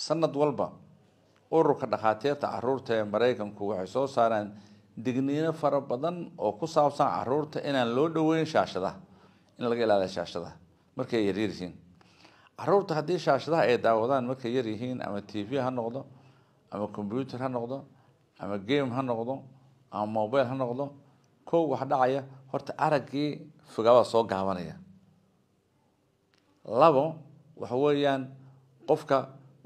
sanad walba ururka dhakhaatiirta caruurta ee maraykanku waxay soo saaraan digniino fara badan oo ku saabsan caruurta inaan loo dhoweyn shaashadaha in laga ilaaliya shaashadaha markay yaryaryihiin caruurta haddii shaashadaha ay daawadaan markay yar yihiin ama t v ha noqdo ama combyuter ha noqdo ama game ha noqdo ama mobile ha noqdo kow wax dhacaya horta araggii fogaabaa soo gaabanaya labo waxa weeyaan qofka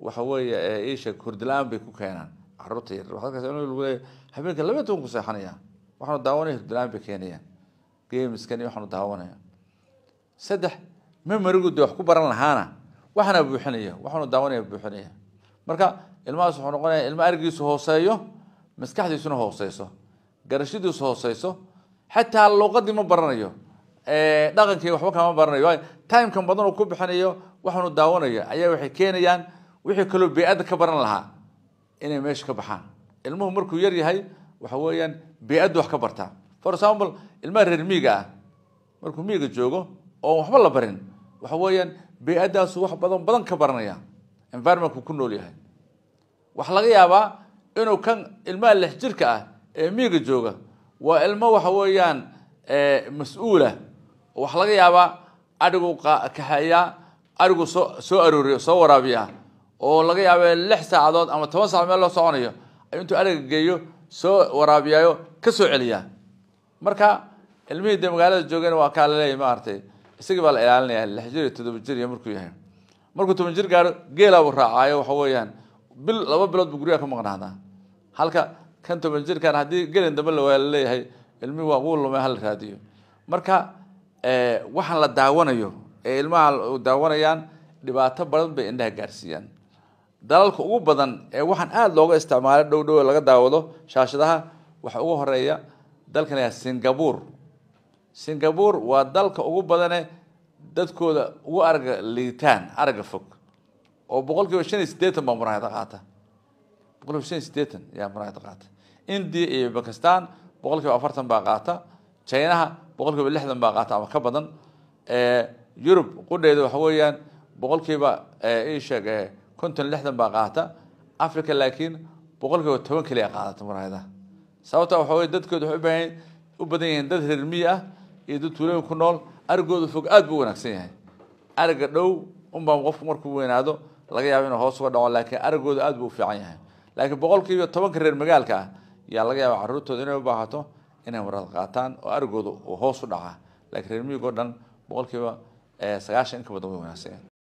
waxa weeye ee isha hordala-aan bay ku keenaan caruurta yar halkaas laguley habeenka labaya toban ku seexanaya waxaanu daawanaya hordala bay keenayaan gemiskan waxaanu daawanaya saddex ma marigu dee wax ku baran lahaana waxaana buuxinaya waxaanu daawanaya buuxinaya marka ilmahaas wuxuu noqonaya ilma argiisu hooseeyo maskaxdiisuna hooseyso garashadiisu hooseyso xataa luqadii ma baranayo dhaqankii waxba kama baranayo timkan badan ku bixinayo waxaanu daawanayo ayaa waxay keenayaan wixii kaloo adda ka baran lahaa inay meesha ka baxaan ilmuhu markuu yar yahay waxa weeyaan bey'addu wax ka bartaa for example ilmaha reer miiga ah markuu miiga joogo oo waxba la barin waxa weeyaan bey'addaasu wax badan badan ka baranaya environmentku ku nool yahay waxaa laga yaabaa inuu kan ilmaha lix jirka ah ee miiga jooga waa ilmo waxa weeyaan eh, mas uula ah. wax laga yaabaa adhiguu kaxeeyaa adhiguu soo soo arooriya soo waraabiyaa oo laga yaabee lix saacadood ama toban saacadood meel loo soconayo ayuu intuu araga geeyo soo waraabiyayo kasoo soo marka ilmihii de magaalada joogeen waa kaa laleeyahy maaragtay isagii baa la ilaalinaya lix jir iyo toddoba jir iyo markuu yahay markuu toban jir gaadho geelaabuu raacaayo waxa weeyaan bil laba bilood buu guryaha ka maqnaadaa halka kan toban jirkan haddii gelin dambe la la leeyahay ilmihii waa wuu lumay hala raadiyo marka waxaan la daawanayo ee ilmaha daawanayaan dhibaato badan bay indhaha gaarsiiyaan dalalka ugu badan ee waxaan aada looga isticmaalo dhow dhow laga daawado shaashadaha waxa ugu horeeya dalkan singapore singapore waa dalka ugu badane dadkooda ugu araga liitaan araga fog oo boqolkiiba kiiba shan iyo sideetan baa muraayada qaata boqol shan iyo sideetan ayaa muraayada qaata india iyo bakistan boqol afartan baa qaata chinaha boqolkiiba lixdan baa qaata ama ka badan yurub qudheeda waxa weeyaan boqol kiiba iisheeg konton lixdan baa qaata africa laakiin boqolkiiba toban keli a qaadata maraayada sababta waxa wey dadkooda waxay ubaahan u badan yihiin dad reer miyi ah iyo dad tuulooyin ku nool arigooda fog aada buu wanaagsan yahay ariga dhow unbaa qofku markuu weynaado laga yaaba inuu hoos uga dhaco laakiin arigooda aada buu ufiican yahay laakiin boqolkiiba tobanka reer magaalka ah yaa laga yaaba caruurtooda inay u baahato inay warad qaataan oo arigooda hoos u dhaca laakiin reer miyig dhan boqolkiiba eh, sagaashan in badan way wanaagsan yahay